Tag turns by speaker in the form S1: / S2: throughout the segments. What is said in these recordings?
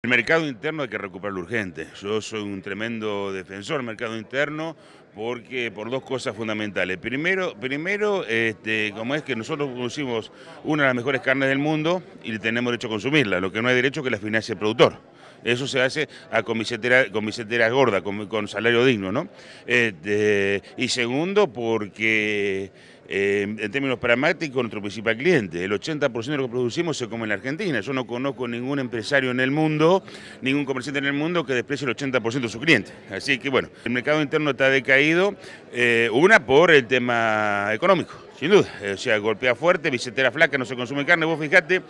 S1: El mercado interno hay que recuperarlo urgente. Yo soy un tremendo defensor del mercado interno porque por dos cosas fundamentales. Primero, primero este, como es que nosotros producimos una de las mejores carnes del mundo y tenemos derecho a consumirla, lo que no hay derecho es que la financie el productor. Eso se hace a comisetera, gordas, gorda, con, salario digno, ¿no? Este, y segundo, porque eh, en términos pragmáticos, nuestro principal cliente. El 80% de lo que producimos se come en la Argentina. Yo no conozco ningún empresario en el mundo, ningún comerciante en el mundo que desprecie el 80% de su cliente. Así que bueno, el mercado interno está decaído, eh, una por el tema económico, sin duda. O sea, golpea fuerte, bicetera flaca, no se consume carne. Vos fíjate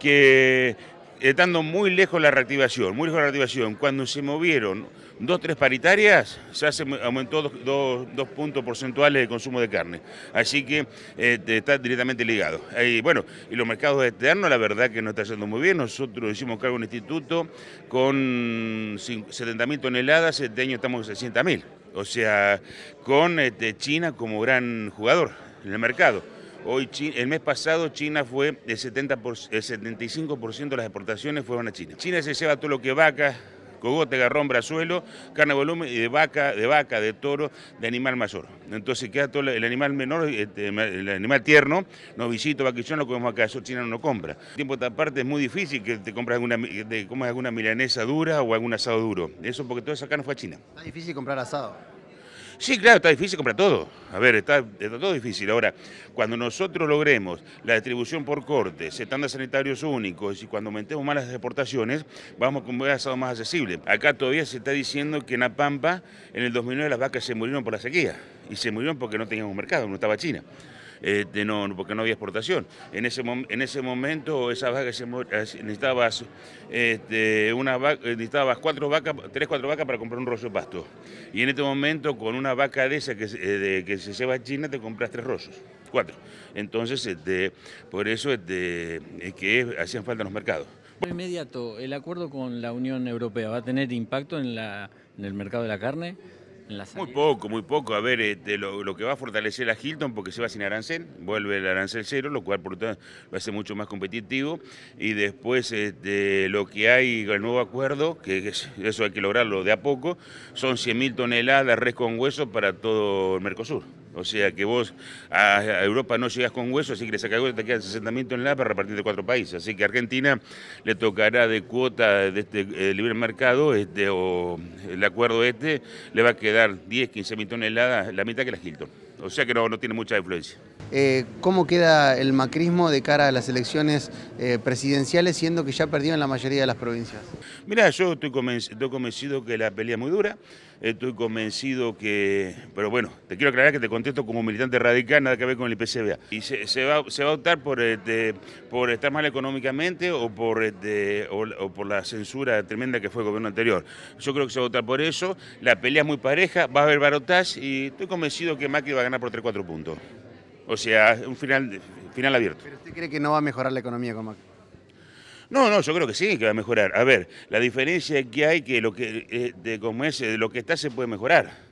S1: que estando muy lejos la reactivación, muy lejos la reactivación. Cuando se movieron dos, tres paritarias, ya se aumentó dos, dos, puntos porcentuales de consumo de carne. Así que este, está directamente ligado. Y bueno, y los mercados externos, la verdad que no está yendo muy bien. Nosotros hicimos cargo un instituto con 70.000 toneladas, este año estamos en 60.000. O sea, con este, China como gran jugador en el mercado. Hoy, el mes pasado China fue el, 70 el 75% de las exportaciones fueron a China. China se lleva todo lo que vaca, cogote, garrón, brazuelo, carne volumen y de vaca, de vaca, de toro, de animal mayor. Entonces queda todo el animal menor, este, el animal tierno, novicito, vaquillón, lo comemos acá, eso China no lo compra. El tiempo de parte es muy difícil que te compras alguna, comas alguna milanesa dura o algún asado duro. Eso porque todo esa acá no fue a China. Es difícil comprar asado. Sí, claro, está difícil comprar todo. A ver, está, todo difícil. Ahora, cuando nosotros logremos la distribución por cortes, estándares sanitarios únicos y cuando aumentemos más las exportaciones, vamos a un asado más accesible. Acá todavía se está diciendo que en La Pampa, en el 2009, las vacas se murieron por la sequía y se murieron porque no teníamos mercado, no estaba China. Este, no, porque no había exportación. En ese, en ese momento esa eh, necesitabas, este, una eh, necesitabas cuatro vacas, tres, cuatro vacas para comprar un rollo de pasto. Y en este momento con una vaca de esa que, eh, que se lleva a China te compras tres rollos, cuatro. Entonces, este, por eso este, es que hacían falta los mercados. Inmediato, ¿el acuerdo con la Unión Europea va a tener impacto en, en el mercado de la carne? muy poco, muy poco. A ver, este, lo, que va a fortalecer a Hilton porque se va sin arancel, vuelve el arancel cero, lo cual por tanto lo hace mucho más competitivo. Y después este, lo que hay, el nuevo acuerdo, que eso hay que lograrlo de a poco, son 100.000 toneladas de res con hueso para todo el Mercosur. O sea que vos a Europa no llegas con hueso, así que le sacás hueso, te quedan 60 mil toneladas para repartir de cuatro países. Así que a Argentina le tocará de cuota de este eh, libre mercado, este, o el acuerdo este, le va a quedar 10, 15 mil toneladas, la mitad que la Hilton o sea que no, no tiene mucha influencia. Eh, ¿Cómo queda el macrismo de cara a las elecciones eh, presidenciales, siendo que ya en la mayoría de las provincias? Mirá, yo estoy convencido, que la pelea es muy dura, estoy convencido que... Pero bueno, te quiero aclarar que te contesto como militante radical, nada que ver con el IPCBA. Y se, va, a optar por, este, por estar mal económicamente o por, este, por la censura tremenda que fue el gobierno anterior. Yo creo que se va a optar por eso, la pelea es muy pareja, va a haber barotas y estoy convencido que Macri va a ganar por 3-4 puntos. O sea, un final, final abierto. ¿Pero usted cree que no va a mejorar la economía con No, no, yo creo que sí, que va a mejorar. A ver, la diferencia que hay que lo que eh, de, como es, eh, de lo que está se puede mejorar.